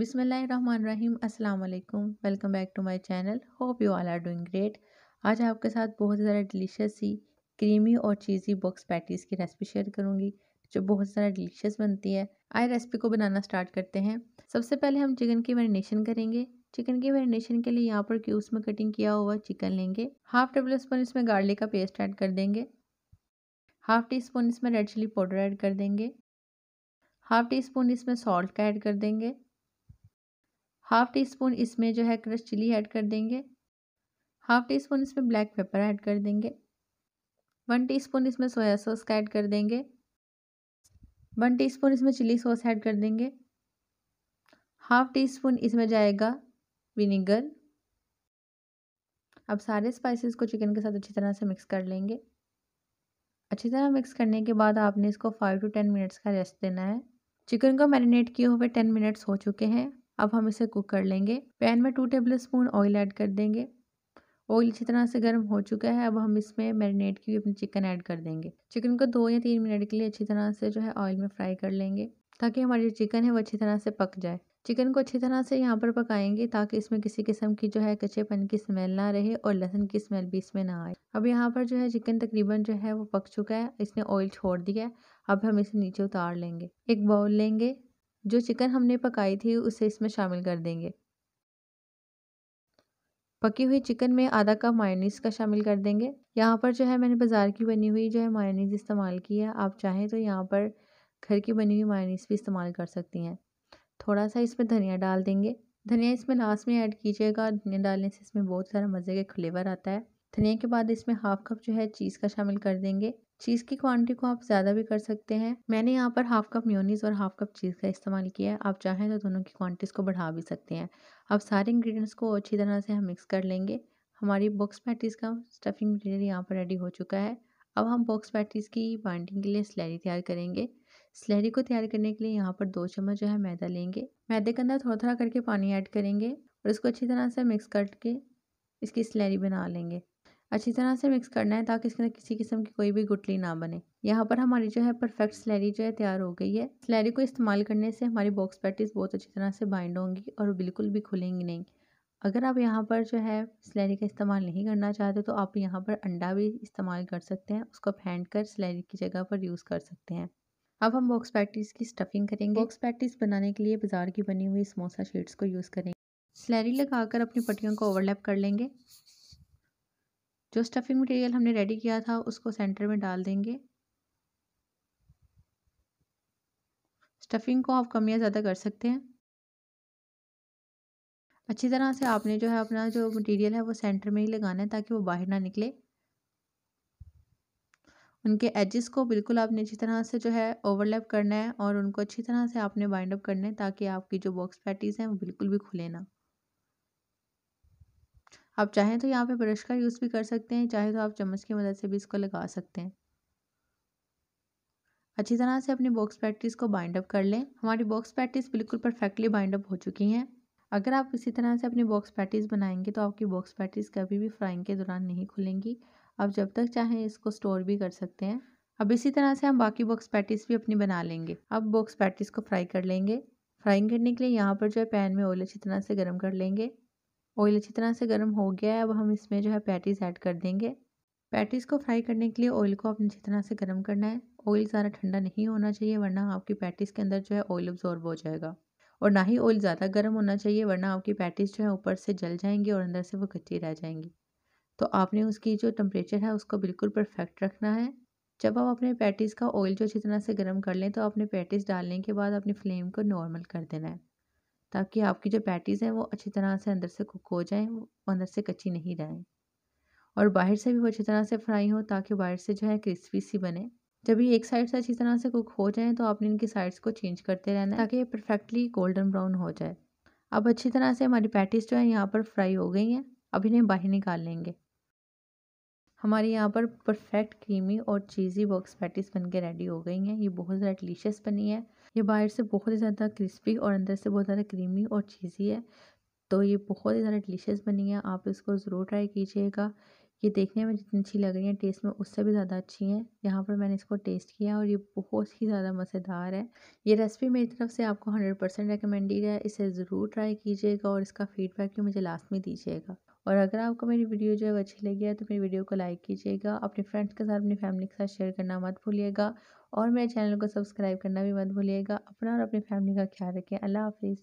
बिसमीम अल्लाम welcome back to my channel hope you all are doing great आज आपके साथ बहुत ज़्यादा डिलीशियस सी क्रीमी और चीज़ी बॉक्स पैटीज़ की रेसिपी शेयर करूँगी जो बहुत ज़्यादा डिलीशियस बनती है आए रेसिपी को बनाना स्टार्ट करते हैं सबसे पहले हम चिकन की मैरिनेशन करेंगे चिकन की मैरिनेशन के लिए यहाँ पर क्यूस में कटिंग किया हुआ चिकन लेंगे हाफ टेबल स्पून इसमें गार्लिक का पेस्ट ऐड कर देंगे हाफ टी स्पून इसमें रेड चिली पाउडर ऐड कर देंगे हाफ टी स्पून इसमें सॉल्ट का ऐड कर देंगे हाफ़ टी स्पून इसमें जो है क्रश चिली ऐड कर देंगे हाफ़ टी स्पून इसमें ब्लैक पेपर ऐड कर देंगे वन टी स्पून इसमें सोया सॉस का ऐड कर देंगे वन टी स्पून इसमें चिली सॉस ऐड कर देंगे हाफ़ टी स्पून इसमें जाएगा विनीगर अब सारे स्पाइसेस को चिकन के साथ अच्छी तरह से मिक्स कर लेंगे अच्छी तरह मिक्स करने के बाद आपने इसको फाइव टू टेन मिनट्स का रेस्ट देना है चिकन को मैरिनेट किए हुए टेन मिनट्स हो चुके हैं अब हम इसे कुक कर लेंगे पैन में two tablespoon oil add कर देंगे ऑयल अच्छी तरह से गर्म हो चुका है अब हम इसमें मैरिनेट की हुई अपनी चिकन ऐड कर देंगे चिकन को दो या तीन मिनट के लिए अच्छी तरह से जो है ऑयल में फ्राई कर लेंगे ताकि हमारी जो चिकन है वो अच्छी तरह से पक जाए चिकन को अच्छी तरह से यहाँ पर पकाएंगे ताकि इसमें किसी किस्म की जो है कच्चेपन की स्मेल ना रहे और लहसुन की स्मेल भी इसमें ना आए अब यहाँ पर जो है चिकन तकरीबन जो है वो पक चुका है इसने ऑयल छोड़ दिया है अब हम इसे नीचे उतार लेंगे एक बाउल लेंगे जो चिकन हमने पकाई थी उसे इसमें शामिल कर देंगे पकी हुई चिकन में आधा कप मायोनीस का शामिल कर देंगे यहाँ पर जो है मैंने बाज़ार की बनी हुई जो है मायोनीज़ इस्तेमाल की है आप चाहें तो यहाँ पर घर की बनी हुई मायोनीस भी इस्तेमाल कर सकती हैं थोड़ा सा इसमें धनिया डाल देंगे धनिया इसमें लास्ट में ऐड कीजिएगा धनिया डालने से इसमें बहुत सारा मज़े का फ्लेवर आता है धनिया के बाद इसमें हाफ कप जो है चीज़ का शामिल कर देंगे चीज़ की क्वांटिटी को आप ज़्यादा भी कर सकते हैं मैंने यहाँ पर हाफ कप म्योनीस और हाफ कप चीज़ का इस्तेमाल किया है आप चाहें तो दोनों की क्वांटिटीज़ को बढ़ा भी सकते हैं अब सारे इंग्रेडिएंट्स को अच्छी तरह से हम मिक्स कर लेंगे हमारी बॉक्स पैटीज़ का स्टफिंग मटेरियल यहाँ पर रेडी हो चुका है अब हम बॉक्स पैटीज़ की बाइंडिंग के लिए स्लैरी तैयार करेंगे स्लैरी को तैयार करने के लिए यहाँ पर दो चम्मच जो है मैदा लेंगे मैदे के अंदर थोड़ा थोड़ा करके पानी ऐड करेंगे और इसको अच्छी तरह से मिक्स करके इसकी स्लैरी बना लेंगे अच्छी तरह से मिक्स करना है ताकि इसके अंदर किसी किस्म की कोई भी गुटली ना बने यहाँ पर हमारी जो है परफेक्ट स्लैरी जो है तैयार हो गई है स्लैरी को इस्तेमाल करने से हमारी बॉक्स पैटीज बहुत अच्छी तरह से बाइंड होंगी और बिल्कुल भी खुलेंगी नहीं अगर आप यहाँ पर जो है स्लैरी का इस्तेमाल नहीं करना चाहते तो आप यहाँ पर अंडा भी इस्तेमाल कर सकते हैं उसको फेंट कर स्लैरी की जगह पर यूज़ कर सकते हैं अब हम बॉक्स पैटीज़ की स्टफिंग करेंगे बॉक्स पैटीज़ बनाने के लिए बाज़ार की बनी हुई समोसा शीट्स को यूज़ करेंगे स्लैरी लगाकर अपनी पट्टियों को ओवरलैप कर लेंगे जो स्टफिंग मटेरियल हमने रेडी किया था उसको सेंटर में डाल देंगे स्टफिंग को आप कम या ज़्यादा कर सकते हैं अच्छी तरह से आपने जो है अपना जो मटेरियल है वो सेंटर में ही लगाना है ताकि वो बाहर ना निकले उनके एजेस को बिल्कुल आपने अच्छी तरह से जो है ओवरलैप करना है और उनको अच्छी तरह से आपने बाइंड अप करना है ताकि आपकी जो बॉक्स पैटीज़ हैं वो बिल्कुल भी खुले ना आप चाहें तो यहाँ पे ब्रश का यूज़ भी कर सकते हैं चाहे तो आप चम्मच की मदद से भी इसको लगा सकते हैं अच्छी तरह से अपनी बॉक्स पैटिस को बाइंड अप कर लें हमारी बॉक्स पैटिस बिल्कुल परफेक्टली बाइंड अप हो चुकी हैं अगर आप इसी तरह से अपनी बॉक्स पैटिस बनाएंगे तो आपकी बॉक्स पैटिस कभी भी फ्राइंग के दौरान नहीं खुलेंगी आप जब तक चाहें इसको स्टोर भी कर सकते हैं अब इसी तरह से हम बाकी बॉक्स पैटीज़ भी अपनी बना लेंगे अब बॉक्स पैटीज़ को फ्राई कर लेंगे फ्राइंग करने के लिए यहाँ पर जो है पैन में ऑयल अच्छी तरह से गर्म कर लेंगे ऑयल अच्छी तरह से गर्म हो गया है अब हम इसमें जो है पैटीज़ ऐड कर देंगे पैटीज़ को फ्राई करने के लिए ऑयल को आपने अच्छी तरह से गर्म करना है ऑयल ज़्यादा ठंडा नहीं होना चाहिए वरना आपकी पैटीज़ के अंदर जो है ऑयल ऑब्जॉर्ब हो जाएगा और ना ही ऑयल ज़्यादा गर्म होना चाहिए वरना आपकी पैटीज़ जो है ऊपर से जल जाएंगी और अंदर से वो कच्ची रह जाएंगी तो आपने उसकी जो टेम्परेचर है उसको बिल्कुल परफेक्ट रखना है जब आप अपने पैटीज़ का ऑयल जो अच्छी तरह से गर्म कर लें तो अपने पैटीज़ डालने के बाद अपनी फ्लेम को नॉर्मल कर देना है ताकि आपकी जो पैटीज़ हैं वो अच्छी तरह से अंदर से कुक हो जाए अंदर से कच्ची नहीं रहें और बाहर से भी वो अच्छी तरह से फ्राई हो ताकि बाहर से जो है क्रिस्पी सी बने जब ये एक साइड से अच्छी तरह से कुक हो जाए तो आपने इनकी साइड्स को चेंज करते रहना ताकि ये परफेक्टली गोल्डन ब्राउन हो जाए अब अच्छी तरह से हमारी पैटीज़ जो है यहाँ पर फ्राई हो गई हैं अब इन्हें बाहर निकाल लेंगे हमारे यहाँ पर परफेक्ट क्रीमी और चीज़ी बॉक्स पैटीज़ बन के रेडी हो गई हैं ये बहुत ज़्यादा डिलीशियस बनी है ये बाहर से बहुत ही ज़्यादा क्रिस्पी और अंदर से बहुत ज़्यादा क्रीमी और चीज़ी है तो ये बहुत ही ज़्यादा डिलीशियस बनी है आप इसको ज़रूर ट्राई कीजिएगा ये देखने में जितनी अच्छी लग रही है टेस्ट में उससे भी ज़्यादा अच्छी हैं यहाँ पर मैंने इसको टेस्ट किया और ये बहुत ही ज़्यादा मज़ेदार है ये रेसिपी मेरी तरफ से आपको हंड्रेड परसेंट रिकमेंडेड है इसे ज़रूर ट्राई कीजिएगा और इसका फीडबैक भी मुझे लास्ट में दीजिएगा और अगर आपको मेरी वीडियो जो है वो अच्छी लगी है तो मेरी वीडियो को लाइक कीजिएगा अपने फ्रेंड्स के साथ अपनी फैमिली के साथ शेयर करना मत भूलिएगा और मेरे चैनल को सब्सक्राइब करना भी मत भूलिएगा अपना और अपनी फैमिली का ख्याल रखें अल्लाह हाफिज़